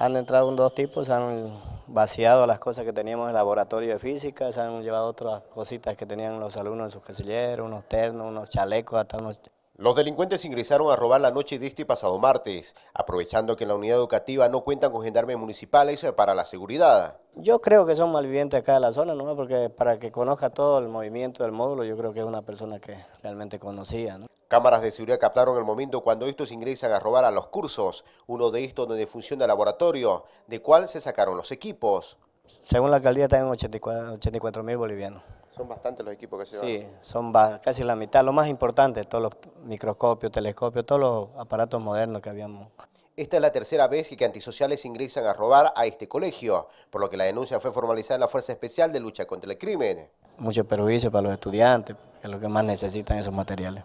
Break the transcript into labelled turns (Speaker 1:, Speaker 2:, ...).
Speaker 1: Han entrado un, dos tipos, han vaciado las cosas que teníamos en el laboratorio de física, se han llevado otras cositas que tenían los alumnos en sus casilleros, unos ternos, unos chalecos, hasta
Speaker 2: unos los delincuentes ingresaron a robar la noche de este pasado martes, aprovechando que en la unidad educativa no cuentan con gendarmes municipales eh, para la seguridad.
Speaker 1: Yo creo que son malvivientes acá de la zona, ¿no? porque para que conozca todo el movimiento del módulo, yo creo que es una persona que realmente conocía. Cámaras de
Speaker 2: seguridad captaron el momento cuando estos ingresan a robar a los cursos, uno de estos donde funciona el laboratorio, de cuál se sacaron los equipos.
Speaker 1: Según la alcaldía, están 84 mil bolivianos.
Speaker 2: Son bastantes los equipos que se van. Sí,
Speaker 1: son casi la mitad, lo más importante, todos los microscopios, telescopios, todos los aparatos modernos que habíamos.
Speaker 2: Esta es la tercera vez que antisociales ingresan a robar a este colegio, por lo que la denuncia fue formalizada en la Fuerza Especial de Lucha
Speaker 3: contra el Crimen. Mucho perjuicio para los estudiantes, que es lo que más necesitan esos materiales.